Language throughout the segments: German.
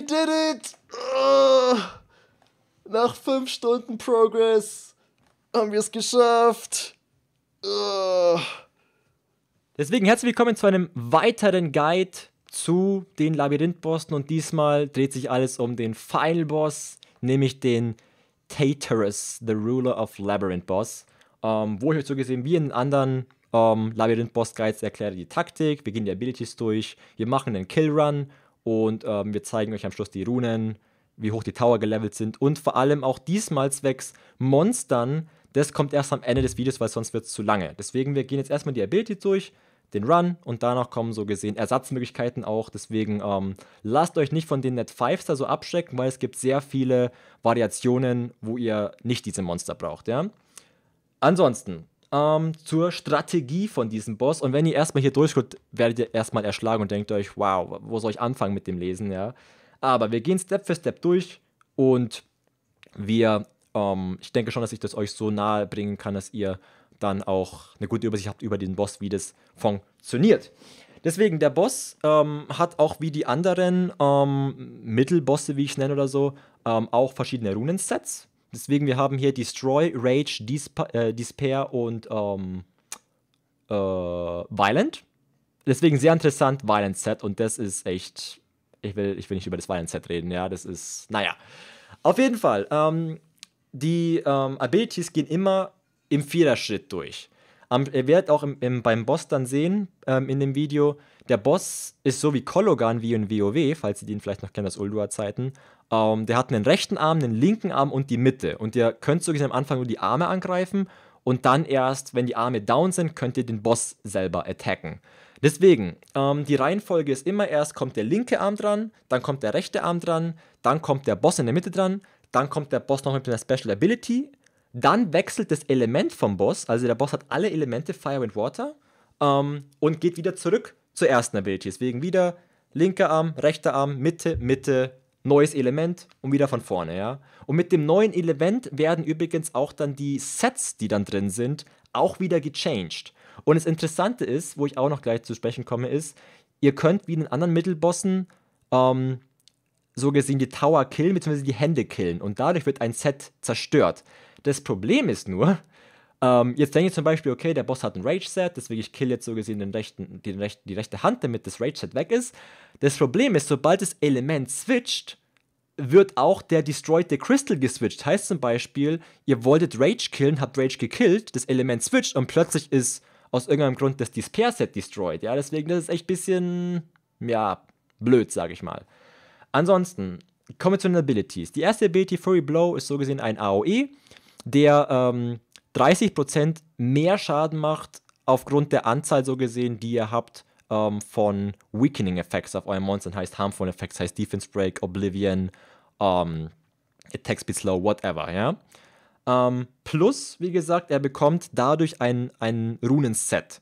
We did it! Oh. Nach 5 Stunden Progress haben wir es geschafft. Deswegen herzlich willkommen zu einem weiteren Guide zu den Labyrinthbossen und diesmal dreht sich alles um den Final Boss, nämlich den Taterus, the Ruler of Labyrinth Boss. Ähm, wo ich euch so gesehen wie in anderen ähm, Labyrinth Boss Guides erkläre die Taktik, wir gehen die Abilities durch, wir machen einen Kill Run und ähm, wir zeigen euch am Schluss die Runen, wie hoch die Tower gelevelt sind und vor allem auch diesmal zwecks Monstern. Das kommt erst am Ende des Videos, weil sonst wird es zu lange. Deswegen, wir gehen jetzt erstmal die Ability durch, den Run und danach kommen so gesehen Ersatzmöglichkeiten auch. Deswegen ähm, lasst euch nicht von den Net 5s da so abschrecken, weil es gibt sehr viele Variationen, wo ihr nicht diese Monster braucht. Ja? Ansonsten, ähm, zur Strategie von diesem Boss. Und wenn ihr erstmal hier durchguckt, werdet ihr erstmal erschlagen und denkt euch, wow, wo soll ich anfangen mit dem Lesen, ja. Aber wir gehen Step für Step durch und wir, ähm, ich denke schon, dass ich das euch so nahe bringen kann, dass ihr dann auch eine gute Übersicht habt über den Boss, wie das funktioniert. Deswegen, der Boss ähm, hat auch wie die anderen ähm, Mittelbosse, wie ich es nenne oder so, ähm, auch verschiedene Runensets. Deswegen, wir haben hier Destroy, Rage, Dispa äh, Despair und ähm, äh, Violent. Deswegen sehr interessant, Violent Set. Und das ist echt. Ich will, ich will nicht über das Violent Set reden, ja. Das ist. Naja. Auf jeden Fall. Ähm, die ähm, Abilities gehen immer im Viererschritt durch. Am, ihr werdet auch im, im, beim Boss dann sehen ähm, in dem Video, der Boss ist so wie Kologan wie in WoW, falls ihr den vielleicht noch kennt aus Uldua-Zeiten, ähm, der hat einen rechten Arm, einen linken Arm und die Mitte. Und ihr könnt so gesehen am Anfang nur die Arme angreifen und dann erst, wenn die Arme down sind, könnt ihr den Boss selber attacken. Deswegen, ähm, die Reihenfolge ist immer erst kommt der linke Arm dran, dann kommt der rechte Arm dran, dann kommt der Boss in der Mitte dran, dann kommt der Boss noch mit einer Special Ability, dann wechselt das Element vom Boss, also der Boss hat alle Elemente Fire and Water ähm, und geht wieder zurück zur ersten Ability. Deswegen wieder linker Arm, rechter Arm, Mitte, Mitte, neues Element und wieder von vorne, ja. Und mit dem neuen Element werden übrigens auch dann die Sets, die dann drin sind, auch wieder gechanged. Und das Interessante ist, wo ich auch noch gleich zu sprechen komme, ist, ihr könnt wie in anderen Mittelbossen ähm, so gesehen die Tower killen, beziehungsweise die Hände killen. Und dadurch wird ein Set zerstört. Das Problem ist nur, ähm, jetzt denke ich zum Beispiel, okay, der Boss hat ein Rage-Set, deswegen ich kill jetzt so gesehen den rechten, den rechten, die rechte Hand, damit das Rage-Set weg ist. Das Problem ist, sobald das Element switcht, wird auch der Destroyed the Crystal geswitcht. Heißt zum Beispiel, ihr wolltet Rage killen, habt Rage gekillt, das Element switcht und plötzlich ist aus irgendeinem Grund das Despair-Set destroyed. Ja, deswegen, das ist echt ein bisschen, ja, blöd, sage ich mal. Ansonsten, kommen wir zu den Abilities. Die erste Ability, Furry Blow, ist so gesehen ein AOE, der ähm, 30% mehr Schaden macht, aufgrund der Anzahl so gesehen, die ihr habt ähm, von Weakening Effects auf eurem Monster. Heißt Harmful Effects, heißt Defense Break, Oblivion, ähm, Attack Speed Slow, whatever, ja. Ähm, plus, wie gesagt, er bekommt dadurch ein, ein Runenset.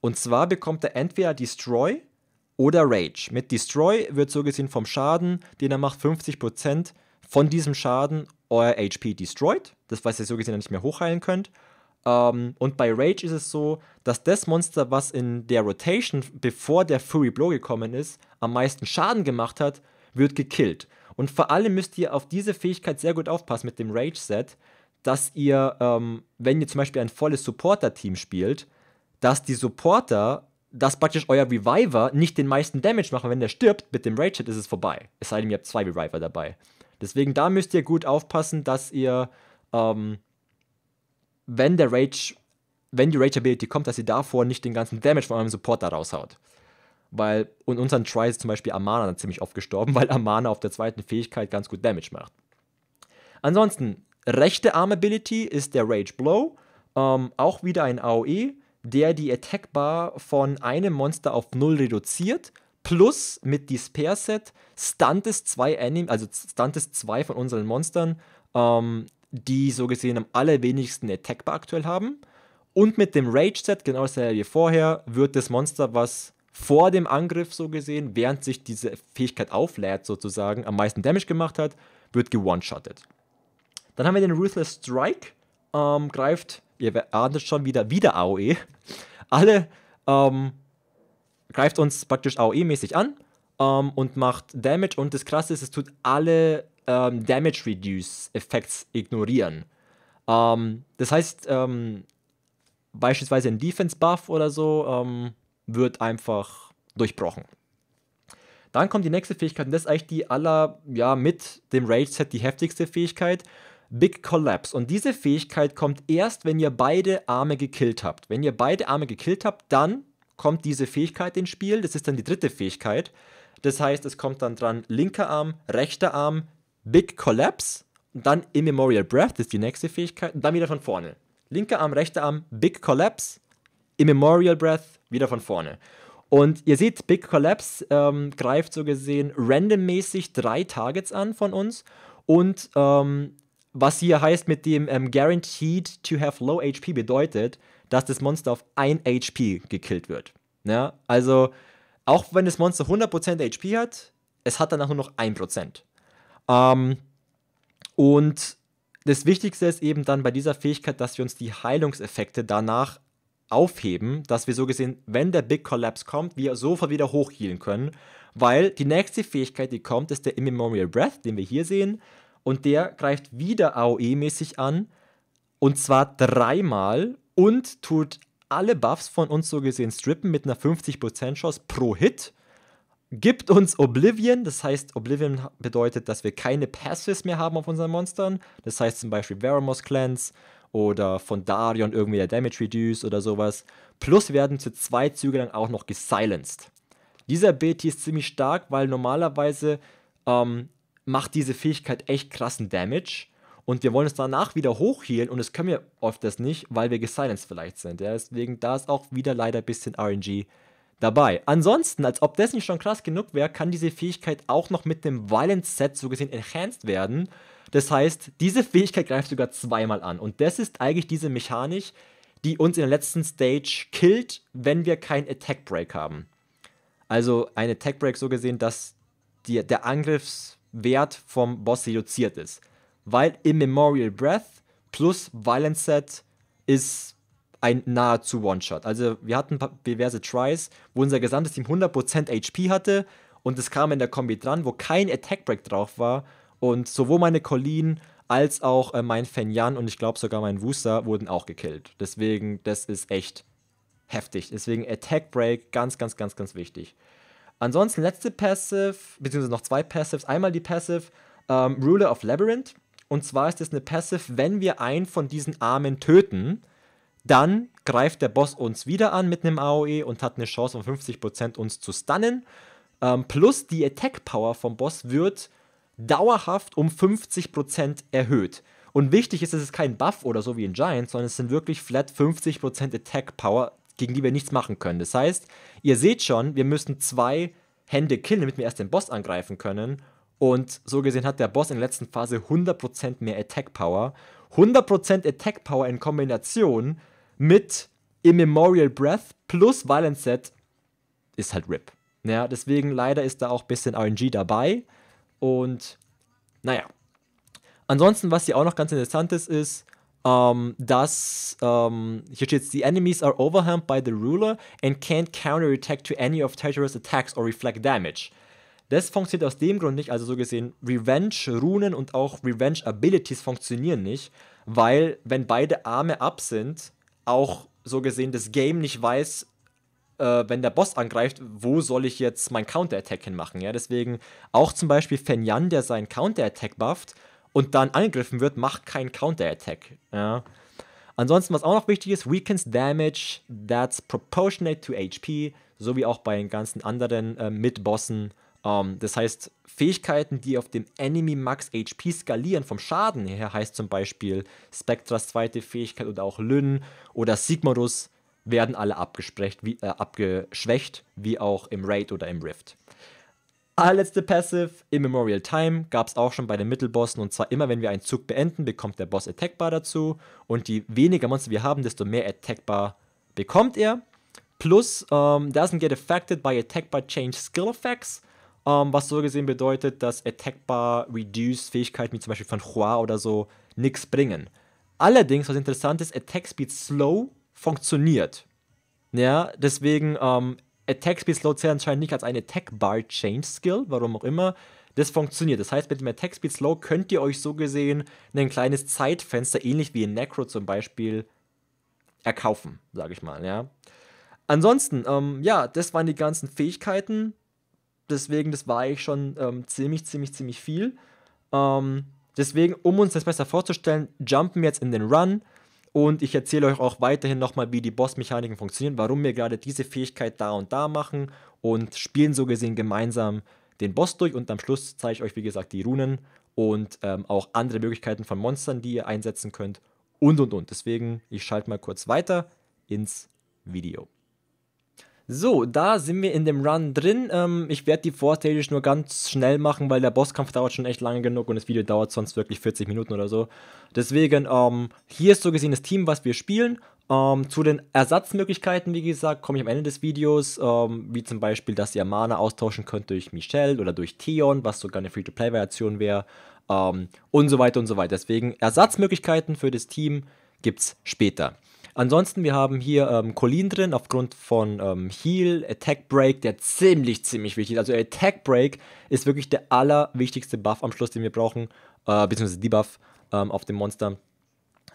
Und zwar bekommt er entweder Destroy oder Rage. Mit Destroy wird so gesehen vom Schaden, den er macht, 50% von diesem Schaden euer HP destroyed, das was ihr so gesehen nicht mehr hochheilen könnt. Ähm, und bei Rage ist es so, dass das Monster, was in der Rotation, bevor der Fury Blow gekommen ist, am meisten Schaden gemacht hat, wird gekillt. Und vor allem müsst ihr auf diese Fähigkeit sehr gut aufpassen mit dem Rage-Set, dass ihr, ähm, wenn ihr zum Beispiel ein volles Supporter-Team spielt, dass die Supporter, dass praktisch euer Reviver nicht den meisten Damage machen. Wenn der stirbt mit dem Rage-Set, ist es vorbei. Es sei denn, ihr habt zwei Reviver dabei. Deswegen da müsst ihr gut aufpassen, dass ihr, ähm, wenn der Rage, wenn die Rage-Ability kommt, dass ihr davor nicht den ganzen Damage von eurem Supporter raushaut. Weil, und unseren Try ist zum Beispiel Amana dann ziemlich oft gestorben, weil Amana auf der zweiten Fähigkeit ganz gut Damage macht. Ansonsten, rechte Arm-Ability ist der Rage Blow. Ähm, auch wieder ein AOE, der die Attack-Bar von einem Monster auf 0 reduziert plus mit Despair Set stuntest zwei Anime, also stuntest zwei von unseren Monstern, ähm, die so gesehen am allerwenigsten Attack Bar aktuell haben. Und mit dem Rage Set, genau dasselbe wie vorher, wird das Monster, was vor dem Angriff so gesehen, während sich diese Fähigkeit auflädt sozusagen, am meisten Damage gemacht hat, wird gewone-shotted. Dann haben wir den Ruthless Strike, ähm, greift, ihr ahnt es schon wieder, wieder AOE, alle ähm, greift uns praktisch AOE-mäßig an ähm, und macht Damage. Und das Krasse ist, es tut alle ähm, Damage Reduce effekte ignorieren. Ähm, das heißt, ähm, beispielsweise ein Defense Buff oder so ähm, wird einfach durchbrochen. Dann kommt die nächste Fähigkeit und das ist eigentlich die aller, ja, mit dem Rage Set die heftigste Fähigkeit. Big Collapse. Und diese Fähigkeit kommt erst, wenn ihr beide Arme gekillt habt. Wenn ihr beide Arme gekillt habt, dann kommt diese Fähigkeit ins Spiel. Das ist dann die dritte Fähigkeit. Das heißt, es kommt dann dran linker Arm, rechter Arm, Big Collapse und dann Immemorial Breath das ist die nächste Fähigkeit und dann wieder von vorne. Linker Arm, rechter Arm, Big Collapse, Immemorial Breath, wieder von vorne. Und ihr seht, Big Collapse ähm, greift so gesehen randommäßig drei Targets an von uns. Und ähm, was hier heißt mit dem ähm, Guaranteed to have low HP bedeutet, dass das Monster auf 1 HP gekillt wird. Ja, also, auch wenn das Monster 100% HP hat, es hat danach nur noch 1%. Ähm, und das Wichtigste ist eben dann bei dieser Fähigkeit, dass wir uns die Heilungseffekte danach aufheben, dass wir so gesehen, wenn der Big Collapse kommt, wir sofort wieder hochhealen können, weil die nächste Fähigkeit, die kommt, ist der Immemorial Breath, den wir hier sehen, und der greift wieder AOE-mäßig an, und zwar dreimal und tut alle Buffs von uns so gesehen strippen mit einer 50% Chance pro Hit. Gibt uns Oblivion, das heißt, Oblivion bedeutet, dass wir keine Passives mehr haben auf unseren Monstern. Das heißt zum Beispiel Veramos Cleanse oder von Darion irgendwie der Damage Reduce oder sowas. Plus werden zu zwei Züge lang auch noch gesilenced. Dieser BT ist ziemlich stark, weil normalerweise ähm, macht diese Fähigkeit echt krassen Damage und wir wollen es danach wieder hochhealen und das können wir öfters nicht, weil wir gesilenced vielleicht sind. Ja? Deswegen da ist auch wieder leider ein bisschen RNG dabei. Ansonsten, als ob das nicht schon krass genug wäre, kann diese Fähigkeit auch noch mit dem Violence Set so gesehen enhanced werden. Das heißt, diese Fähigkeit greift sogar zweimal an und das ist eigentlich diese Mechanik, die uns in der letzten Stage killt, wenn wir keinen Attack Break haben. Also ein Attack Break so gesehen, dass die, der Angriffswert vom Boss reduziert ist weil Immemorial Breath plus Violent Set ist ein nahezu One-Shot. Also wir hatten diverse Tries, wo unser gesamtes Team 100% HP hatte und es kam in der Kombi dran, wo kein Attack Break drauf war und sowohl meine Colleen als auch äh, mein Fenyan und ich glaube sogar mein Wusa wurden auch gekillt. Deswegen, das ist echt heftig. Deswegen Attack Break ganz, ganz, ganz, ganz wichtig. Ansonsten letzte Passive, beziehungsweise noch zwei Passives. Einmal die Passive ähm, Ruler of Labyrinth. Und zwar ist es eine Passive, wenn wir einen von diesen Armen töten, dann greift der Boss uns wieder an mit einem AOE und hat eine Chance von um 50% uns zu stunnen. Ähm, plus die Attack Power vom Boss wird dauerhaft um 50% erhöht. Und wichtig ist, es ist kein Buff oder so wie in Giants, sondern es sind wirklich flat 50% Attack Power, gegen die wir nichts machen können. Das heißt, ihr seht schon, wir müssen zwei Hände killen, damit wir erst den Boss angreifen können. Und so gesehen hat der Boss in der letzten Phase 100% mehr Attack Power. 100% Attack Power in Kombination mit Immemorial Breath plus Violent Set ist halt RIP. Ja, deswegen leider ist da auch ein bisschen RNG dabei. Und naja. Ansonsten, was hier auch noch ganz interessant ist, ist, ähm, dass ähm, hier steht, the enemies are overwhelmed by the ruler and can't counterattack to any of Treasurer's attacks or reflect damage. Das funktioniert aus dem Grund nicht, also so gesehen, Revenge-Runen und auch Revenge-Abilities funktionieren nicht, weil, wenn beide Arme ab sind, auch so gesehen das Game nicht weiß, äh, wenn der Boss angreift, wo soll ich jetzt mein Counter-Attack hinmachen. Ja? Deswegen auch zum Beispiel Fenyan, der seinen Counter-Attack bufft und dann angegriffen wird, macht keinen Counter-Attack. Ja? Ansonsten, was auch noch wichtig ist, weakens damage that's proportionate to HP, so wie auch bei den ganzen anderen äh, Mid-Bossen. Um, ähm, das heißt, Fähigkeiten, die auf dem Enemy Max HP skalieren, vom Schaden her, heißt zum Beispiel Spectras zweite Fähigkeit oder auch Lynn oder Sigmarus, werden alle wie, äh, abgeschwächt, wie auch im Raid oder im Rift. Allerletzte ah, Passive, Immemorial Time, gab es auch schon bei den Mittelbossen. Und zwar immer, wenn wir einen Zug beenden, bekommt der Boss Attackbar dazu. Und je weniger Monster wir haben, desto mehr Attackbar bekommt er. Plus, um, ähm, doesn't get affected by Attackbar Change Skill Effects. Um, ähm, was so gesehen bedeutet, dass Attack-Bar Reduce-Fähigkeiten wie zum Beispiel von Hua oder so nichts bringen. Allerdings, was interessant ist, Attack Speed Slow funktioniert. Ja, deswegen, um, ähm, Attack Speed Slow zählt anscheinend nicht als eine Attack Bar Change Skill, warum auch immer. Das funktioniert. Das heißt, mit dem Attack Speed Slow könnt ihr euch so gesehen ein kleines Zeitfenster, ähnlich wie in Necro zum Beispiel, erkaufen, sage ich mal, ja. Ansonsten, ähm, ja, das waren die ganzen Fähigkeiten deswegen, das war eigentlich schon ähm, ziemlich, ziemlich, ziemlich viel. Ähm, deswegen, um uns das besser vorzustellen, jumpen wir jetzt in den Run und ich erzähle euch auch weiterhin nochmal, wie die Boss-Mechaniken funktionieren, warum wir gerade diese Fähigkeit da und da machen und spielen so gesehen gemeinsam den Boss durch und am Schluss zeige ich euch, wie gesagt, die Runen und ähm, auch andere Möglichkeiten von Monstern, die ihr einsetzen könnt und und und. Deswegen, ich schalte mal kurz weiter ins Video. So, da sind wir in dem Run drin. Ähm, ich werde die Vortage nur ganz schnell machen, weil der Bosskampf dauert schon echt lange genug und das Video dauert sonst wirklich 40 Minuten oder so. Deswegen, ähm, hier ist so gesehen das Team, was wir spielen. Ähm, zu den Ersatzmöglichkeiten, wie gesagt, komme ich am Ende des Videos, ähm, wie zum Beispiel, dass ihr Mana austauschen könnt durch Michelle oder durch Theon, was sogar eine Free-to-Play-Variation wäre ähm, und so weiter und so weiter. Deswegen Ersatzmöglichkeiten für das Team gibt es später. Ansonsten, wir haben hier ähm, Colin drin, aufgrund von ähm, Heal, Attack Break, der ziemlich, ziemlich wichtig ist. Also Attack Break ist wirklich der allerwichtigste Buff am Schluss, den wir brauchen, äh, beziehungsweise Debuff ähm, auf dem Monster.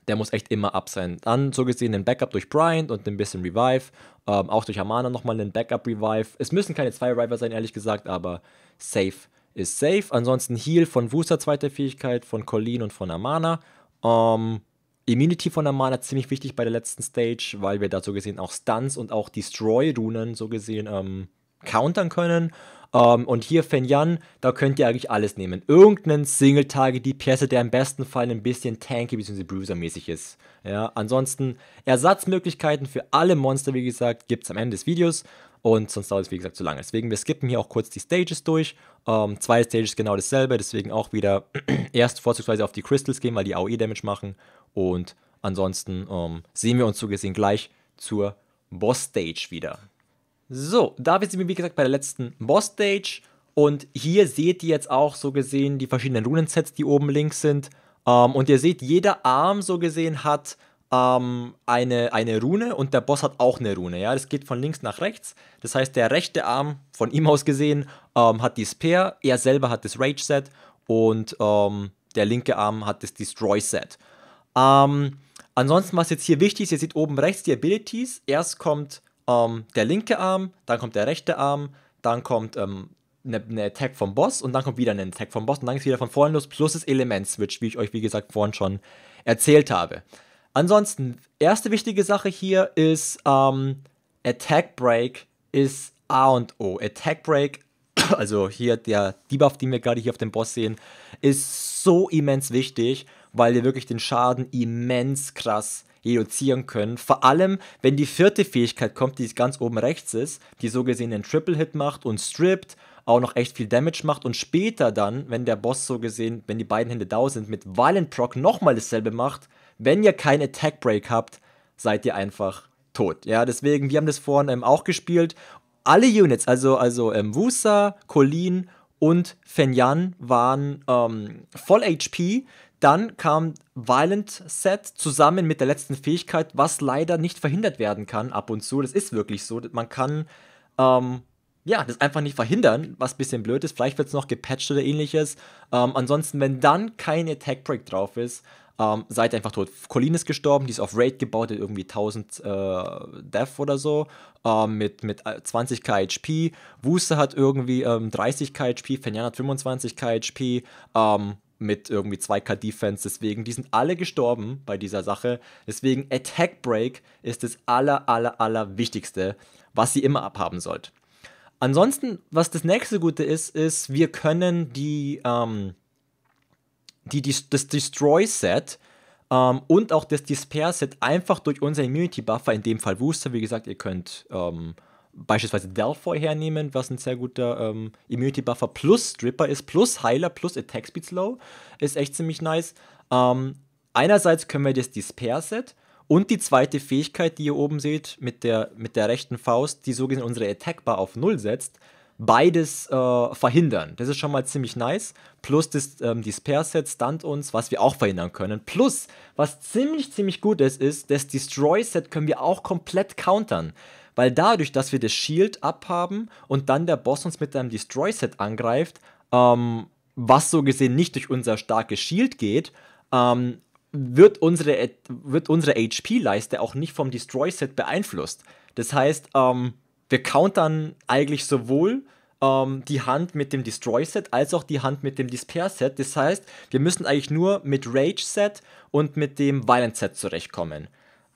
Der muss echt immer ab sein. Dann so gesehen den Backup durch Bryant und ein bisschen Revive. Ähm, auch durch Amana nochmal einen Backup Revive. Es müssen keine zwei Revive sein, ehrlich gesagt, aber safe ist safe. Ansonsten Heal von Wooster, zweite Fähigkeit, von Colleen und von Amana. Ähm, Immunity von der Mana ziemlich wichtig bei der letzten Stage, weil wir da so gesehen auch Stunts und auch Destroy-Runen so gesehen ähm, countern können. Um, ähm, und hier Fenyan, da könnt ihr eigentlich alles nehmen. Irgendeinen Single-Target, dps der im besten Fall ein bisschen tanky bzw. Bruiser-mäßig ist. Ja, ansonsten Ersatzmöglichkeiten für alle Monster, wie gesagt, gibt es am Ende des Videos. Und sonst dauert es, wie gesagt, zu lange. Deswegen, wir skippen hier auch kurz die Stages durch. Ähm, zwei Stages genau dasselbe, deswegen auch wieder erst vorzugsweise auf die Crystals gehen, weil die AOE Damage machen. Und ansonsten ähm, sehen wir uns so gesehen gleich zur Boss-Stage wieder. So, da sind wir, wie gesagt, bei der letzten Boss-Stage. Und hier seht ihr jetzt auch so gesehen die verschiedenen Runensets, die oben links sind. Ähm, und ihr seht, jeder Arm so gesehen hat ähm, eine, eine Rune und der Boss hat auch eine Rune. Ja, das geht von links nach rechts. Das heißt, der rechte Arm, von ihm aus gesehen, ähm, hat die Spear, er selber hat das Rage Set und ähm, der linke Arm hat das Destroy Set. Ähm, ansonsten, was jetzt hier wichtig ist, ihr seht oben rechts die Abilities. Erst kommt ähm, der linke Arm, dann kommt der rechte Arm, dann kommt eine, ähm, eine Attack vom Boss und dann kommt wieder eine Attack vom Boss und dann ist wieder von vorne los plus das Element-Switch, wie ich euch wie gesagt vorhin schon erzählt habe. Ansonsten, erste wichtige Sache hier ist ähm, Attack Break ist A und O. Attack Break, also hier der Debuff, den wir gerade hier auf dem Boss sehen, ist so immens wichtig, weil wir wirklich den Schaden immens krass reduzieren können. Vor allem, wenn die vierte Fähigkeit kommt, die ganz oben rechts ist, die so gesehen einen Triple Hit macht und strippt, auch noch echt viel Damage macht und später dann, wenn der Boss so gesehen, wenn die beiden Hände da sind, mit Violent Proc nochmal dasselbe macht, wenn ihr keinen Attack Break habt, seid ihr einfach tot. Ja, deswegen, wir haben das vorhin ähm, auch gespielt. Alle Units, also, also ähm, Wusa, Colleen und Fenyan waren ähm, voll HP. Dann kam Violent Set zusammen mit der letzten Fähigkeit, was leider nicht verhindert werden kann ab und zu. Das ist wirklich so. Man kann ähm, ja, das einfach nicht verhindern, was ein bisschen blöd ist. Vielleicht wird es noch gepatcht oder ähnliches. Ähm, ansonsten, wenn dann kein Attack Break drauf ist, ähm, seid einfach tot. Colleen ist gestorben, die ist auf Raid gebaut, hat irgendwie 1000 äh, Death oder so, ähm, mit, mit 20 äh, KHP. Wooster hat irgendwie 30 ähm, KHP, Fenyan hat 25 KHP ähm, mit irgendwie 2K Defense. Deswegen, die sind alle gestorben bei dieser Sache. Deswegen, Attack Break ist das aller, aller, aller Wichtigste, was ihr immer abhaben sollt. Ansonsten, was das nächste Gute ist, ist, wir können die, ähm, die, die das Destroy-Set ähm, und auch das Despair-Set einfach durch unseren Immunity-Buffer, in dem Fall Wooster, wie gesagt, ihr könnt ähm, beispielsweise Delphoi hernehmen, was ein sehr guter ähm, Immunity-Buffer plus Stripper ist, plus Heiler, plus Attack Speed Slow, ist echt ziemlich nice. Ähm, einerseits können wir das Despair-Set und die zweite Fähigkeit, die ihr oben seht, mit der, mit der rechten Faust, die so gesehen unsere Attack Bar auf Null setzt, beides äh, verhindern. Das ist schon mal ziemlich nice. Plus das, ähm, die Spare-Set stunt uns, was wir auch verhindern können. Plus, was ziemlich, ziemlich gut ist, ist, das Destroy-Set können wir auch komplett countern. Weil dadurch, dass wir das Shield abhaben und dann der Boss uns mit einem Destroy-Set angreift, ähm, was so gesehen nicht durch unser starkes Shield geht, ähm, wird unsere, wird unsere HP-Leiste auch nicht vom Destroy-Set beeinflusst. Das heißt, ähm, wir countern eigentlich sowohl ähm, die Hand mit dem Destroy-Set als auch die Hand mit dem Despair-Set. Das heißt, wir müssen eigentlich nur mit Rage-Set und mit dem Violent-Set zurechtkommen.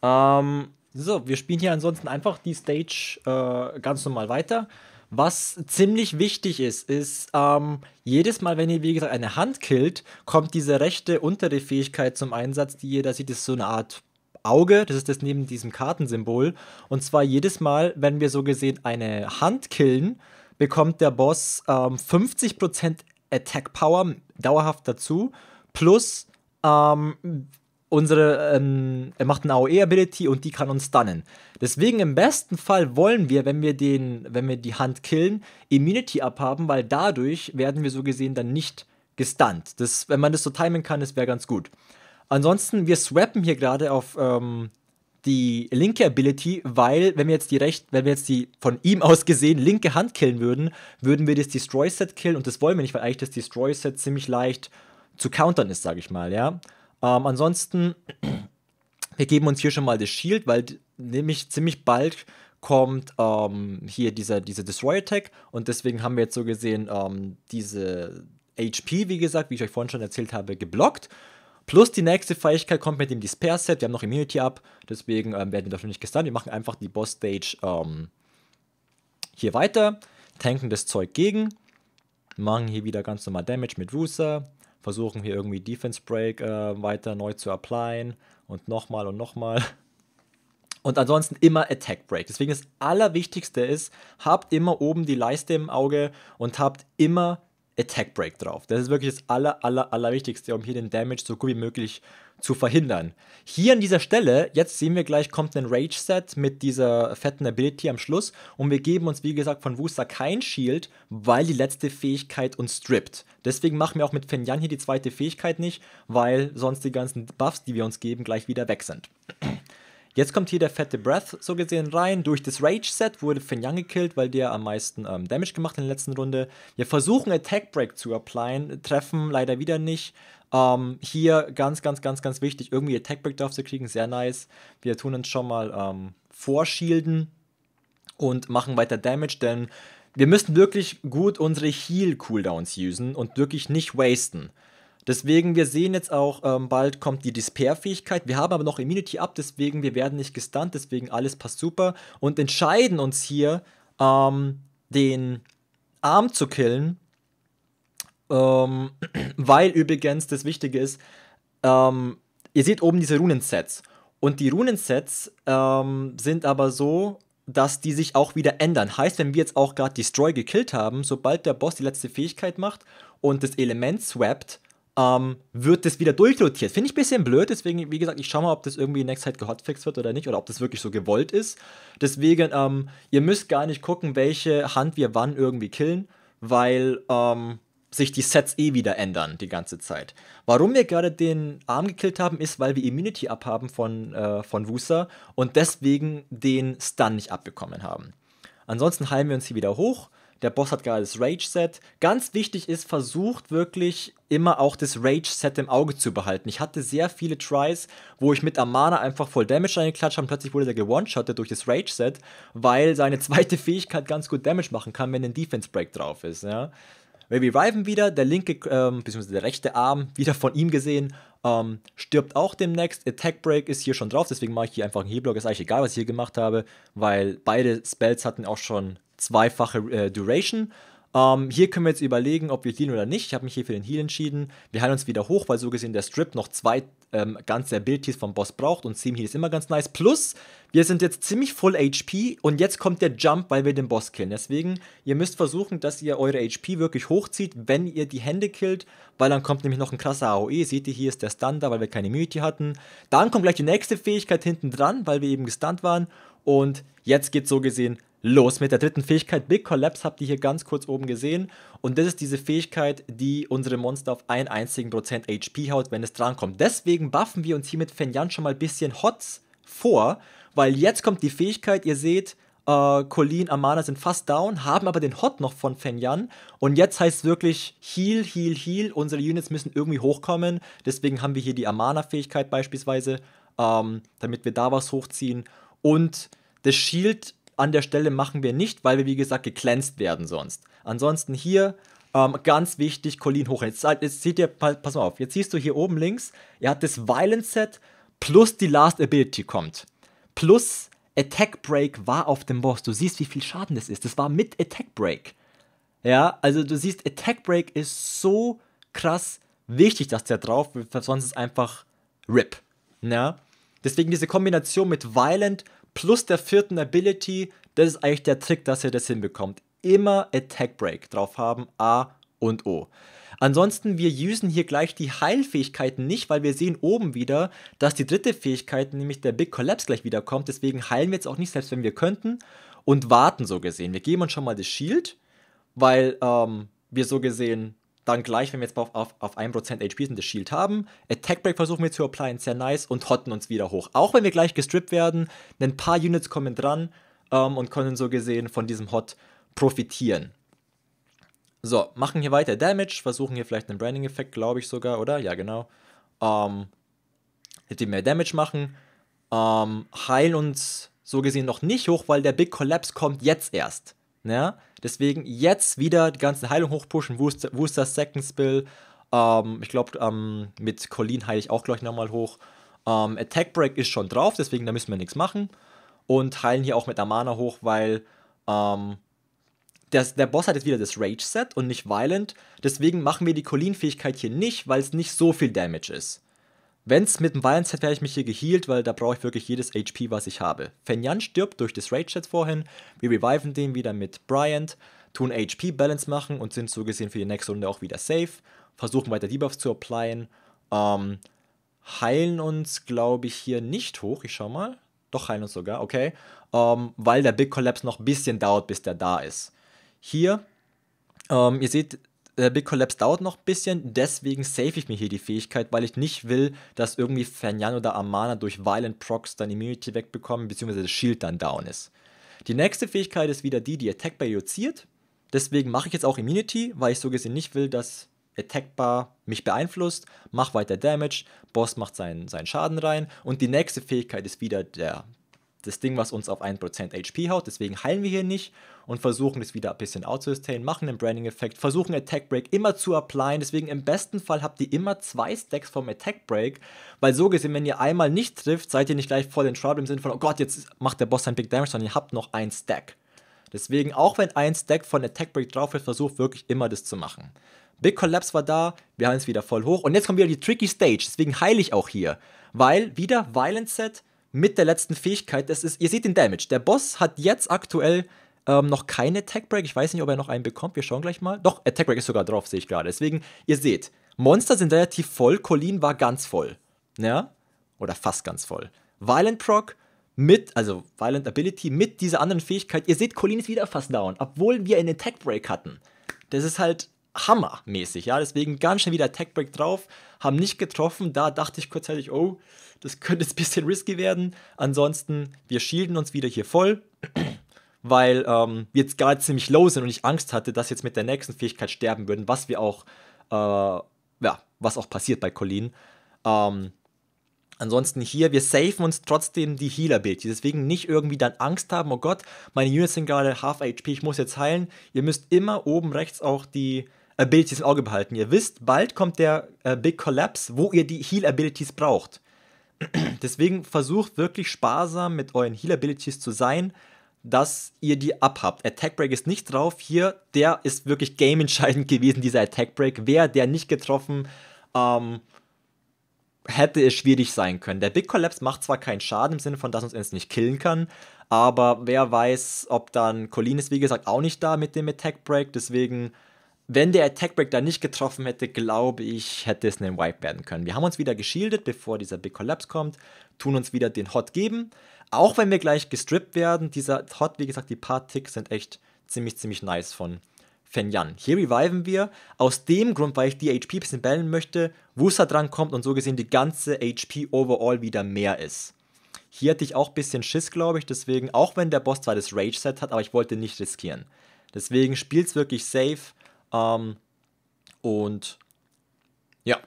Ähm, so, wir spielen hier ansonsten einfach die Stage äh, ganz normal weiter. Was ziemlich wichtig ist, ist, ähm, jedes Mal, wenn ihr, wie gesagt, eine Hand killt, kommt diese rechte untere Fähigkeit zum Einsatz, die ihr da seht, ist so eine Art Auge, das ist das neben diesem Kartensymbol. Und zwar jedes Mal, wenn wir so gesehen eine Hand killen, bekommt der Boss ähm, 50% Attack Power dauerhaft dazu, plus ähm, unsere, ähm, er macht eine AOE-Ability und die kann uns stunnen. Deswegen im besten Fall wollen wir, wenn wir den, wenn wir die Hand killen, Immunity abhaben, weil dadurch werden wir so gesehen dann nicht gestunt. Das, wenn man das so timen kann, das wäre ganz gut. Ansonsten, wir swappen hier gerade auf ähm, die linke Ability, weil, wenn wir jetzt die rechte, wenn wir jetzt die von ihm aus gesehen linke Hand killen würden, würden wir das Destroy-Set killen und das wollen wir nicht, weil eigentlich das Destroy-Set ziemlich leicht zu countern ist, sage ich mal, ja. Ähm, ansonsten, wir geben uns hier schon mal das Shield, weil nämlich ziemlich bald kommt ähm, hier dieser, diese Destroyer-Tag und deswegen haben wir jetzt so gesehen ähm, diese HP, wie gesagt, wie ich euch vorhin schon erzählt habe, geblockt. Plus die nächste Fähigkeit kommt mit dem Disperse-Set. Wir haben noch Immunity ab, deswegen ähm, werden wir dafür nicht gestunt. Wir machen einfach die Boss-Stage ähm, hier weiter, tanken das Zeug gegen, machen hier wieder ganz normal Damage mit Rooster, versuchen hier irgendwie Defense Break äh, weiter neu zu applyen und nochmal und nochmal. Und ansonsten immer Attack Break. Deswegen das Allerwichtigste ist, habt immer oben die Leiste im Auge und habt immer Attack Break drauf. Das ist wirklich das aller, aller, aller Wichtigste, um hier den Damage so gut wie möglich zu verhindern. Hier an dieser Stelle, jetzt sehen wir gleich, kommt ein Rage Set mit dieser fetten Ability am Schluss und wir geben uns, wie gesagt, von Wooster kein Shield, weil die letzte Fähigkeit uns strippt. Deswegen machen wir auch mit Fenyan hier die zweite Fähigkeit nicht, weil sonst die ganzen Buffs, die wir uns geben, gleich wieder weg sind. Jetzt kommt hier der fette Breath so gesehen rein. Durch das Rage-Set wurde Finn Young gekillt, weil der am meisten ähm, Damage gemacht hat in der letzten Runde. Wir versuchen Attack Break zu applyen, treffen leider wieder nicht. Ähm, hier ganz, ganz, ganz, ganz wichtig, irgendwie Attack Break drauf zu kriegen, sehr nice. Wir tun uns schon mal ähm, vorschilden und machen weiter Damage, denn wir müssen wirklich gut unsere Heal-Cooldowns usen und wirklich nicht wasten. Deswegen, wir sehen jetzt auch, ähm, bald kommt die Despair-Fähigkeit. Wir haben aber noch Immunity ab, deswegen, wir werden nicht gestunt, deswegen alles passt super. Und entscheiden uns hier, ähm, den Arm zu killen. Ähm, weil übrigens das Wichtige ist, ähm, ihr seht oben diese Runensets. Und die Runensets ähm, sind aber so, dass die sich auch wieder ändern. Heißt, wenn wir jetzt auch gerade Destroy gekillt haben, sobald der Boss die letzte Fähigkeit macht und das Element swappt, ähm, wird das wieder durchrotiert. Finde ich ein bisschen blöd, deswegen, wie gesagt, ich schaue mal, ob das irgendwie in nächster Zeit gehotfixed wird oder nicht oder ob das wirklich so gewollt ist. Deswegen, ähm, ihr müsst gar nicht gucken, welche Hand wir wann irgendwie killen, weil ähm, sich die Sets eh wieder ändern die ganze Zeit. Warum wir gerade den Arm gekillt haben, ist, weil wir Immunity abhaben von, äh, von Wusa und deswegen den Stun nicht abbekommen haben. Ansonsten heilen wir uns hier wieder hoch. Der Boss hat gerade das Rage-Set. Ganz wichtig ist, versucht wirklich immer auch das Rage-Set im Auge zu behalten. Ich hatte sehr viele Tries, wo ich mit Amana einfach voll Damage reingeklatscht habe und plötzlich wurde der gewone-shottet durch das Rage-Set, weil seine zweite Fähigkeit ganz gut Damage machen kann, wenn ein Defense-Break drauf ist, ja. Maybe Riven wieder, der linke, ähm, beziehungsweise der rechte Arm, wieder von ihm gesehen, ähm, stirbt auch demnächst. Attack Break ist hier schon drauf, deswegen mache ich hier einfach einen Heblock. Ist eigentlich egal, was ich hier gemacht habe, weil beide Spells hatten auch schon zweifache äh, Duration. Ähm, hier können wir jetzt überlegen, ob wir healen oder nicht. Ich habe mich hier für den Heal entschieden. Wir heilen uns wieder hoch, weil so gesehen der Strip noch zwei ähm, ganze Abilities vom Boss braucht und Seam Heal ist immer ganz nice. Plus, wir sind jetzt ziemlich voll HP und jetzt kommt der Jump, weil wir den Boss killen. Deswegen, ihr müsst versuchen, dass ihr eure HP wirklich hochzieht, wenn ihr die Hände killt, weil dann kommt nämlich noch ein krasser AOE. Seht ihr, hier ist der Stun da, weil wir keine Immunity hatten. Dann kommt gleich die nächste Fähigkeit hinten dran, weil wir eben gestunt waren. Und jetzt geht so gesehen Los mit der dritten Fähigkeit. Big Collapse habt ihr hier ganz kurz oben gesehen. Und das ist diese Fähigkeit, die unsere Monster auf einen einzigen Prozent HP haut, wenn es drankommt. Deswegen buffen wir uns hier mit Fenyan schon mal ein bisschen Hots vor, weil jetzt kommt die Fähigkeit, ihr seht, äh, Colleen, Amana sind fast down, haben aber den Hot noch von Fenyan. Und jetzt heißt es wirklich Heal, Heal, Heal. Unsere Units müssen irgendwie hochkommen. Deswegen haben wir hier die Amana-Fähigkeit beispielsweise, ähm, damit wir da was hochziehen. Und das Shield an der Stelle machen wir nicht, weil wir, wie gesagt, geglänzt werden sonst. Ansonsten hier ähm, ganz wichtig, Colin hoch. Jetzt, jetzt seht ihr, pass mal auf, jetzt siehst du hier oben links, er hat das Violent Set plus die Last Ability kommt. Plus Attack Break war auf dem Boss. Du siehst, wie viel Schaden das ist. Das war mit Attack Break. Ja, also du siehst, Attack Break ist so krass wichtig, dass der drauf wird, sonst ist einfach RIP. Ja? Deswegen diese Kombination mit Violent plus der vierten Ability, das ist eigentlich der Trick, dass ihr das hinbekommt. Immer Attack Break drauf haben, A und O. Ansonsten, wir usen hier gleich die Heilfähigkeiten nicht, weil wir sehen oben wieder, dass die dritte Fähigkeit, nämlich der Big Collapse, gleich wiederkommt. Deswegen heilen wir jetzt auch nicht, selbst wenn wir könnten, und warten so gesehen. Wir geben uns schon mal das Shield, weil ähm, wir so gesehen dann gleich, wenn wir jetzt auf, auf, auf 1% HP sind, das Shield haben. Attack Break versuchen wir zu applyen, sehr nice. Und hotten uns wieder hoch. Auch wenn wir gleich gestrippt werden, ein paar Units kommen dran ähm, und können so gesehen von diesem Hot profitieren. So, machen hier weiter Damage, versuchen hier vielleicht einen Branding-Effekt, glaube ich sogar, oder? Ja, genau. Ähm, die mehr Damage machen. Ähm, heilen uns so gesehen noch nicht hoch, weil der Big Collapse kommt jetzt erst. Ja? Deswegen jetzt wieder die ganzen Heilung hochpushen, Wooster, Second Spill. Ähm, ich glaube, ähm, mit Colleen heile ich auch gleich nochmal hoch. Ähm, Attack Break ist schon drauf, deswegen da müssen wir nichts machen. Und heilen hier auch mit Amana hoch, weil ähm, das, der Boss hat jetzt wieder das Rage-Set und nicht Violent. Deswegen machen wir die Colleen-Fähigkeit hier nicht, weil es nicht so viel Damage ist. Wenn es mit dem Violence hätte, wäre ich mich hier geheilt, weil da brauche ich wirklich jedes HP, was ich habe. Fenyan stirbt durch das rage Set vorhin. Wir reviven den wieder mit Bryant, tun HP-Balance machen und sind so gesehen für die nächste Runde auch wieder safe. Versuchen weiter Debuffs zu applyen. Ähm, heilen uns, glaube ich, hier nicht hoch. Ich schau mal. Doch, heilen uns sogar, okay. Ähm, weil der Big Collapse noch ein bisschen dauert, bis der da ist. Hier, ähm, ihr seht, äh, Big Collapse dauert noch ein bisschen, deswegen save ich mir hier die Fähigkeit, weil ich nicht will, dass irgendwie Fernyan oder Amana durch Violent Procs dann Immunity wegbekommen, beziehungsweise das Shield dann down ist. Die nächste Fähigkeit ist wieder die, die Attackbar Bar reduziert. Deswegen mache ich jetzt auch Immunity, weil ich so gesehen nicht will, dass Attackbar mich beeinflusst. Mach weiter Damage, Boss macht seinen, seinen Schaden rein. Und die nächste Fähigkeit ist wieder der das Ding, was uns auf 1% HP haut. Deswegen heilen wir hier nicht und versuchen es wieder ein bisschen outzusustain, machen einen Branding-Effekt, versuchen Attack Break immer zu applyen. Deswegen im besten Fall habt ihr immer zwei Stacks vom Attack Break, weil so gesehen, wenn ihr einmal nicht trifft, seid ihr nicht gleich voll in Trouble im Sinne von, oh Gott, jetzt macht der Boss sein Big Damage, sondern ihr habt noch ein Stack. Deswegen, auch wenn ein Stack von Attack Break drauf ist, versucht wirklich immer das zu machen. Big Collapse war da, wir haben es wieder voll hoch. Und jetzt kommt wieder die Tricky Stage, deswegen heile ich auch hier. Weil wieder Violent Set, mit der letzten Fähigkeit. Das ist, ihr seht den Damage. Der Boss hat jetzt aktuell ähm, noch keine Attack Break. Ich weiß nicht, ob er noch einen bekommt. Wir schauen gleich mal. Doch, Attack Break ist sogar drauf, sehe ich gerade. Deswegen, ihr seht, Monster sind relativ voll. Colleen war ganz voll. Ja? Oder fast ganz voll. Violent Proc mit, also Violent Ability mit dieser anderen Fähigkeit. Ihr seht, Colleen ist wieder fast down, obwohl wir einen Attack Break hatten. Das ist halt hammermäßig. Ja, deswegen ganz schnell wieder Tech Break drauf, haben nicht getroffen. Da dachte ich kurzzeitig, oh, das könnte jetzt ein bisschen risky werden. Ansonsten, wir schielden uns wieder hier voll, weil ähm, wir jetzt gerade ziemlich low sind und ich Angst hatte, dass jetzt mit der nächsten Fähigkeit sterben würden, was wir auch, äh, ja, was auch passiert bei Colleen. Ähm, Ansonsten hier, wir safen uns trotzdem die Healer-Build. Deswegen nicht irgendwie dann Angst haben, oh Gott, meine Units sind gerade half HP, ich muss jetzt heilen. Ihr müsst immer oben rechts auch die äh, Abilities im Auge behalten. Ihr wisst, bald kommt der äh, Big Collapse, wo ihr die Heal Abilities braucht. Deswegen versucht wirklich sparsam mit euren Heal Abilities zu sein, dass ihr die abhabt. Attack Break ist nicht drauf. Hier, der ist wirklich game entscheidend gewesen, dieser Attack Break. Wäre der nicht getroffen, ähm, hätte es schwierig sein können. Der Big Collapse macht zwar keinen Schaden im Sinne von, dass uns es nicht killen kann, aber wer weiß, ob dann Colin ist, wie gesagt, auch nicht da mit dem Attack Break. Deswegen wenn der Attack Break da nicht getroffen hätte, glaube ich, hätte es einen Wipe werden können. Wir haben uns wieder geschildet, bevor dieser Big Collapse kommt, tun uns wieder den Hot geben. Auch wenn wir gleich gestrippt werden, dieser Hot, wie gesagt, die paar Ticks sind echt ziemlich, ziemlich nice von Fen Yan. Hier reviven wir, aus dem Grund, weil ich die HP ein bisschen bellen möchte, wo es da dran kommt und so gesehen die ganze HP overall wieder mehr ist. Hier hätte ich auch ein bisschen Schiss, glaube ich, deswegen, auch wenn der Boss zwar das Rage-Set hat, aber ich wollte nicht riskieren. Deswegen spielt's wirklich safe ähm, und ja.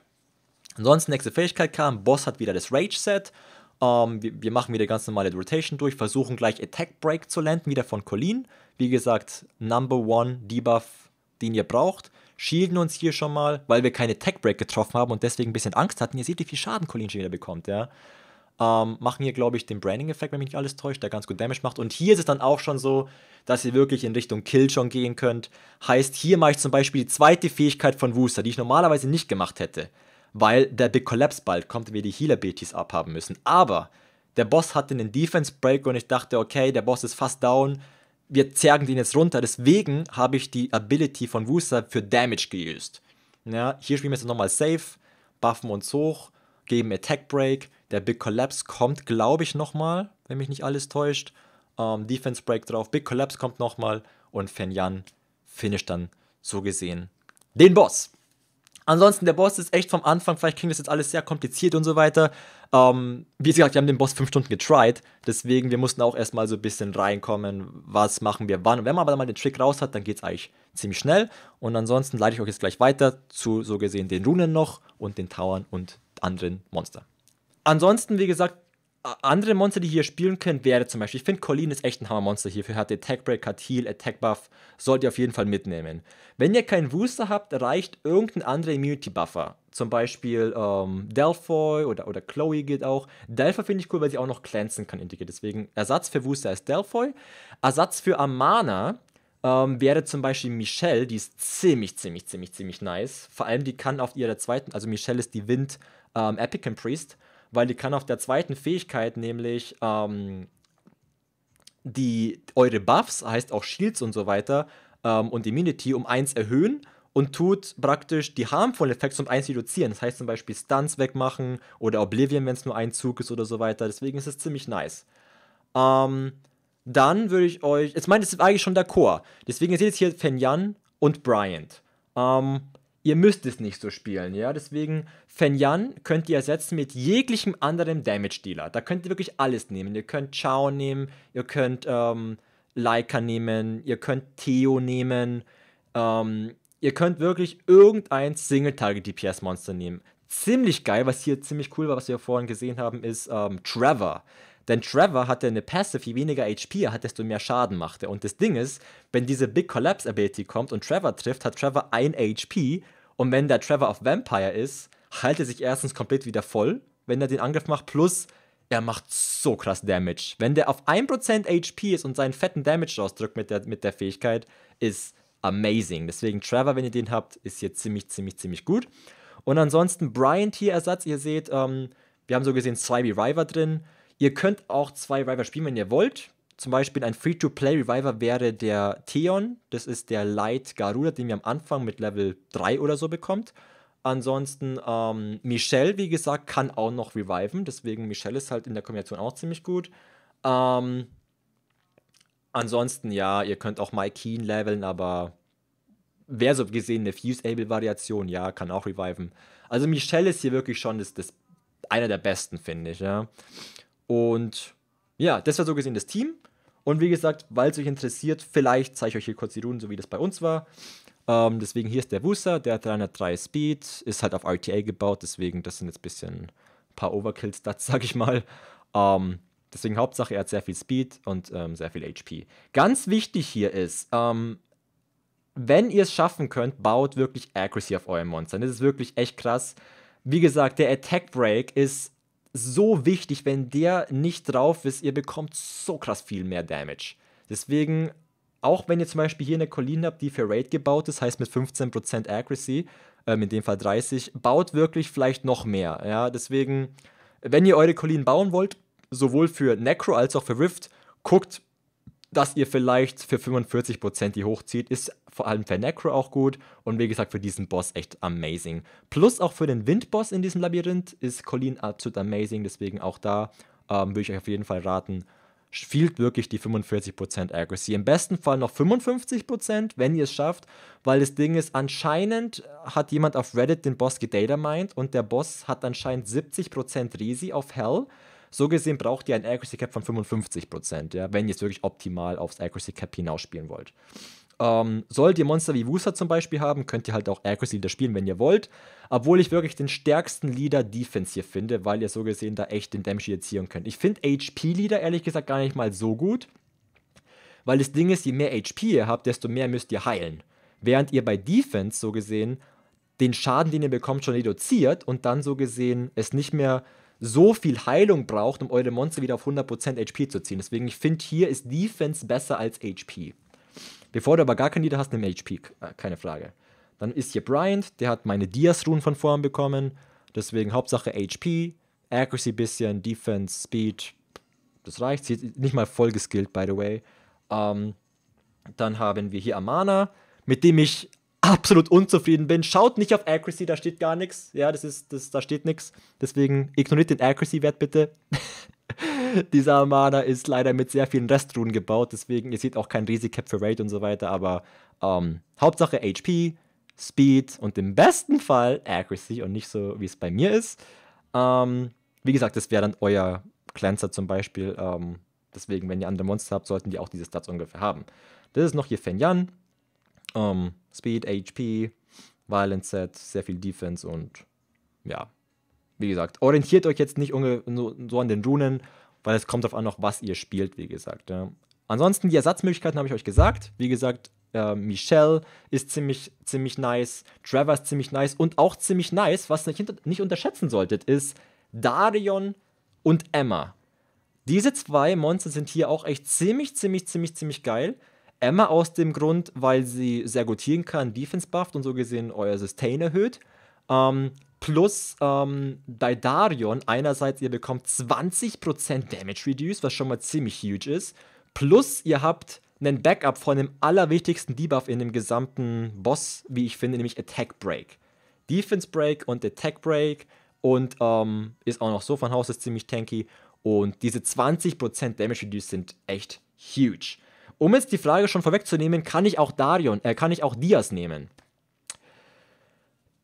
Ansonsten nächste Fähigkeit kam, Boss hat wieder das Rage-Set. Ähm, wir, wir, machen wieder ganz normale Rotation durch, versuchen gleich Attack Break zu landen, wieder von Colleen. Wie gesagt, Number One Debuff, den ihr braucht. Shielden uns hier schon mal, weil wir keine Attack Break getroffen haben und deswegen ein bisschen Angst hatten. Ihr seht, wie viel Schaden Colleen schon wieder bekommt, ja. Ähm, machen hier, glaube ich, den Branding-Effekt, wenn mich nicht alles täuscht, der ganz gut Damage macht. Und hier ist es dann auch schon so, dass ihr wirklich in Richtung Kill schon gehen könnt. Heißt, hier mache ich zum Beispiel die zweite Fähigkeit von Wooster, die ich normalerweise nicht gemacht hätte, weil der Big Collapse bald kommt und wir die Healer-Betis abhaben müssen. Aber der Boss hatte einen Defense-Break und ich dachte, okay, der Boss ist fast down, wir zergen den jetzt runter. Deswegen habe ich die Ability von Wooster für Damage geused. Ja, hier spielen wir jetzt nochmal Safe, buffen uns hoch, geben Attack Break der Big Collapse kommt, glaube ich, nochmal, wenn mich nicht alles täuscht. Ähm, Defense Break drauf, Big Collapse kommt nochmal und Fenyan finish dann so gesehen den Boss. Ansonsten, der Boss ist echt vom Anfang, vielleicht klingt das jetzt alles sehr kompliziert und so weiter. Ähm, wie gesagt, wir haben den Boss fünf Stunden getried, deswegen, wir mussten auch erstmal so ein bisschen reinkommen, was machen wir wann. Und wenn man aber mal den Trick raus hat, dann geht es eigentlich ziemlich schnell. Und ansonsten leite ich euch jetzt gleich weiter zu, so gesehen, den Runen noch und den Towern und anderen Monstern. Ansonsten, wie gesagt, andere Monster, die hier spielen können, wäre zum Beispiel, ich finde Colleen ist echt ein Hammermonster hierfür. Hat Attack Break, hat Heal, Attack Buff, sollt ihr auf jeden Fall mitnehmen. Wenn ihr keinen Wooster habt, reicht irgendein anderer Immunity Buffer. Zum Beispiel ähm, Delphoy oder, oder Chloe geht auch. Delphoy finde ich cool, weil sie auch noch cleansen kann integriert. Deswegen Ersatz für Wooster ist Delphoi. Ersatz für Amana ähm, wäre zum Beispiel Michelle, die ist ziemlich, ziemlich, ziemlich, ziemlich nice. Vor allem, die kann auf ihrer zweiten, also Michelle ist die Wind ähm, Epican Priest weil die kann auf der zweiten Fähigkeit nämlich ähm, die, eure Buffs, heißt auch Shields und so weiter, ähm, und Immunity um 1 erhöhen und tut praktisch die harmvollen Effekte um 1 reduzieren. Das heißt zum Beispiel Stunts wegmachen oder Oblivion, wenn es nur ein Zug ist oder so weiter. Deswegen ist es ziemlich nice. Ähm, dann würde ich euch. Jetzt meine, es ist eigentlich schon der Chor. Deswegen ihr seht jetzt hier Fenyan und Bryant. Ähm, ihr müsst es nicht so spielen, ja. Deswegen, Fenyan könnt ihr ersetzen mit jeglichem anderen Damage-Dealer. Da könnt ihr wirklich alles nehmen. Ihr könnt Chao nehmen, ihr könnt ähm, Leica nehmen, ihr könnt Theo nehmen, ähm, ihr könnt wirklich irgendein Single-Target-DPS-Monster nehmen. Ziemlich geil, was hier ziemlich cool war, was wir vorhin gesehen haben, ist ähm, Trevor. Denn Trevor hatte eine Passive, je weniger HP er hat, desto mehr Schaden macht er. Und das Ding ist, wenn diese Big Collapse Ability kommt und Trevor trifft, hat Trevor ein HP. Und wenn der Trevor auf Vampire ist, er sich erstens komplett wieder voll, wenn er den Angriff macht, plus er macht so krass Damage. Wenn der auf 1% HP ist und seinen fetten Damage rausdrückt mit der, mit der Fähigkeit, ist amazing. Deswegen Trevor, wenn ihr den habt, ist hier ziemlich, ziemlich, ziemlich gut. Und ansonsten brian hier Ersatz. Ihr seht, ähm, wir haben so gesehen Swivey River drin. Ihr könnt auch zwei Reviver spielen, wenn ihr wollt. Zum Beispiel ein Free-to-Play-Reviver wäre der Theon. Das ist der Light Garuda, den ihr am Anfang mit Level 3 oder so bekommt. Ansonsten ähm, Michelle, wie gesagt, kann auch noch reviven. Deswegen Michelle ist halt in der Kombination auch ziemlich gut. Ähm, ansonsten, ja, ihr könnt auch Mike Keen leveln, aber wäre so gesehen eine Fuse-Able-Variation, ja, kann auch reviven. Also Michelle ist hier wirklich schon das, das einer der besten, finde ich, ja. Und ja, das war so gesehen das Team. Und wie gesagt, weil es euch interessiert, vielleicht zeige ich euch hier kurz die Runen, so wie das bei uns war. Ähm, deswegen hier ist der Wusser, der hat 303 Speed, ist halt auf RTA gebaut, deswegen das sind jetzt ein bisschen ein paar Overkill-Stats, sage ich mal. Ähm, deswegen Hauptsache, er hat sehr viel Speed und ähm, sehr viel HP. Ganz wichtig hier ist, ähm, wenn ihr es schaffen könnt, baut wirklich Accuracy auf euren Monster. Das ist wirklich echt krass. Wie gesagt, der Attack Break ist so wichtig, wenn der nicht drauf ist, ihr bekommt so krass viel mehr Damage. Deswegen, auch wenn ihr zum Beispiel hier eine Colleen habt, die für Raid gebaut ist, heißt mit 15% Accuracy, ähm, in dem Fall 30, baut wirklich vielleicht noch mehr. Ja, deswegen, wenn ihr eure Colleen bauen wollt, sowohl für Necro als auch für Rift, guckt, dass ihr vielleicht für 45% die hochzieht, ist vor allem für Necro auch gut und wie gesagt für diesen Boss echt amazing. Plus auch für den Windboss in diesem Labyrinth ist Colleen absolut amazing, deswegen auch da ähm, würde ich euch auf jeden Fall raten, spielt wirklich die 45% Accuracy. Im besten Fall noch 55%, wenn ihr es schafft, weil das Ding ist, anscheinend hat jemand auf Reddit den Boss gedatamined und der Boss hat anscheinend 70% Resi auf Hell so gesehen braucht ihr ein Accuracy Cap von 55%, ja, wenn ihr es wirklich optimal aufs Accuracy Cap hinausspielen wollt. Ähm, sollt ihr Monster wie Wooster zum Beispiel haben, könnt ihr halt auch Accuracy Leader spielen, wenn ihr wollt. Obwohl ich wirklich den stärksten Leader Defense hier finde, weil ihr so gesehen da echt den Damage erzielen könnt. Ich finde HP Leader ehrlich gesagt gar nicht mal so gut, weil das Ding ist, je mehr HP ihr habt, desto mehr müsst ihr heilen. Während ihr bei Defense so gesehen den Schaden, den ihr bekommt, schon reduziert und dann so gesehen es nicht mehr so viel Heilung braucht, um eure Monster wieder auf 100% HP zu ziehen. Deswegen, ich finde, hier ist Defense besser als HP. Bevor du aber gar keinen Leader hast, nimm HP, äh, keine Frage. Dann ist hier Bryant, der hat meine dias runen von vorn bekommen. Deswegen Hauptsache HP, Accuracy bisschen, Defense, Speed. Das reicht. Sie ist nicht mal voll geskillt, by the way. Ähm, dann haben wir hier Amana, mit dem ich absolut unzufrieden bin. Schaut nicht auf Accuracy, da steht gar nichts. Ja, das ist, das, da steht nichts. Deswegen ignoriert den Accuracy-Wert bitte. Dieser Armada ist leider mit sehr vielen Restruhen gebaut, deswegen, ihr seht auch kein Risikap für Raid und so weiter, aber ähm, Hauptsache HP, Speed und im besten Fall Accuracy und nicht so, wie es bei mir ist. Ähm, wie gesagt, das wäre dann euer Cleanser zum Beispiel. Ähm, deswegen, wenn ihr andere Monster habt, sollten die auch diese Stats ungefähr haben. Das ist noch hier Fenyan. Um, ähm, Speed, HP, Violent Set, sehr viel Defense und ja, wie gesagt, orientiert euch jetzt nicht so, an den Runen, weil es kommt darauf an, noch was ihr spielt, wie gesagt. Ja. Ansonsten die Ersatzmöglichkeiten habe ich euch gesagt. Wie gesagt, äh, Michelle ist ziemlich, ziemlich nice, Trevor ist ziemlich nice und auch ziemlich nice, was ihr nicht unterschätzen solltet, ist Darion und Emma. Diese zwei Monster sind hier auch echt ziemlich, ziemlich, ziemlich, ziemlich geil. Emma aus dem Grund, weil sie sehr gut healen kann, Defense bufft und so gesehen euer Sustain erhöht. Ähm, plus ähm, bei Darion einerseits, ihr bekommt 20% Damage Reduce, was schon mal ziemlich huge ist. Plus ihr habt einen Backup von dem allerwichtigsten Debuff in dem gesamten Boss, wie ich finde, nämlich Attack Break. Defense Break und Attack Break und ähm, ist auch noch so von Haus ist ziemlich tanky. Und diese 20% Damage Reduce sind echt huge. Um jetzt die Frage schon vorwegzunehmen, kann ich auch Darion, äh, kann ich auch Diaz nehmen?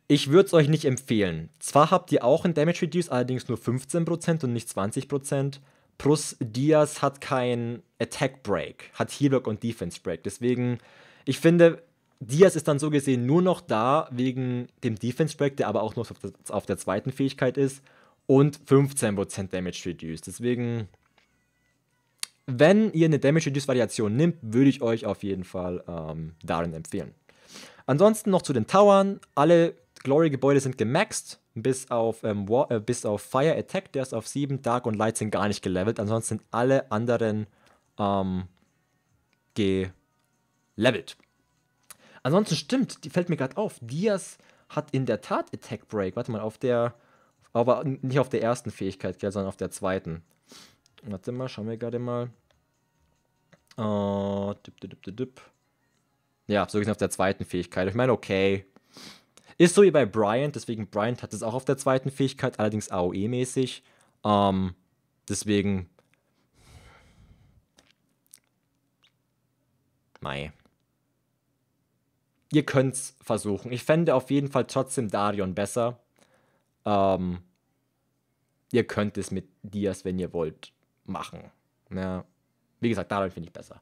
Ich würde es euch nicht empfehlen. Zwar habt ihr auch einen Damage Reduce, allerdings nur 15% und nicht 20%. Plus Dias hat kein Attack Break, hat Healback und Defense Break. Deswegen, ich finde, Dias ist dann so gesehen nur noch da wegen dem Defense Break, der aber auch nur auf der, auf der zweiten Fähigkeit ist. Und 15% Damage Reduce. Deswegen, wenn ihr eine Damage Reduce Variation nimmt, würde ich euch auf jeden Fall ähm, darin empfehlen. Ansonsten noch zu den Towern. Alle Glory-Gebäude sind gemaxt, bis auf, ähm, War, äh, bis auf Fire Attack, der ist auf 7, Dark und Light sind gar nicht gelevelt. Ansonsten sind alle anderen ähm, gelevelt. Ansonsten stimmt, die fällt mir gerade auf, Diaz hat in der Tat Attack Break. Warte mal, auf der, aber nicht auf der ersten Fähigkeit, sondern auf der zweiten. Warte mal, schauen wir gerade mal. Uh, ah, dip, dip, dip, dip. Ja, so gesehen auf der zweiten Fähigkeit. Ich meine, okay. Ist so wie bei Bryant, deswegen Bryant hat es auch auf der zweiten Fähigkeit, allerdings AOE-mäßig. Ähm, deswegen. Mai. Ihr könnt's versuchen. Ich fände auf jeden Fall trotzdem Darion besser. Ähm, ihr könnt es mit Dias, wenn ihr wollt machen. Ja, wie gesagt, dadurch finde ich besser.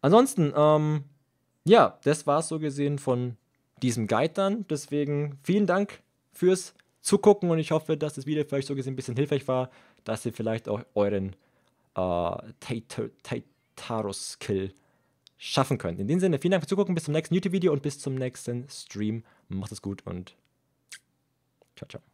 Ansonsten, ähm, ja, das war es so gesehen von diesem Guide dann. Deswegen vielen Dank fürs Zugucken und ich hoffe, dass das Video für euch so gesehen ein bisschen hilfreich war, dass ihr vielleicht auch euren äh, Taitaro-Skill schaffen könnt. In dem Sinne, vielen Dank fürs Zugucken, bis zum nächsten YouTube-Video und bis zum nächsten Stream. Macht es gut und ciao, ciao.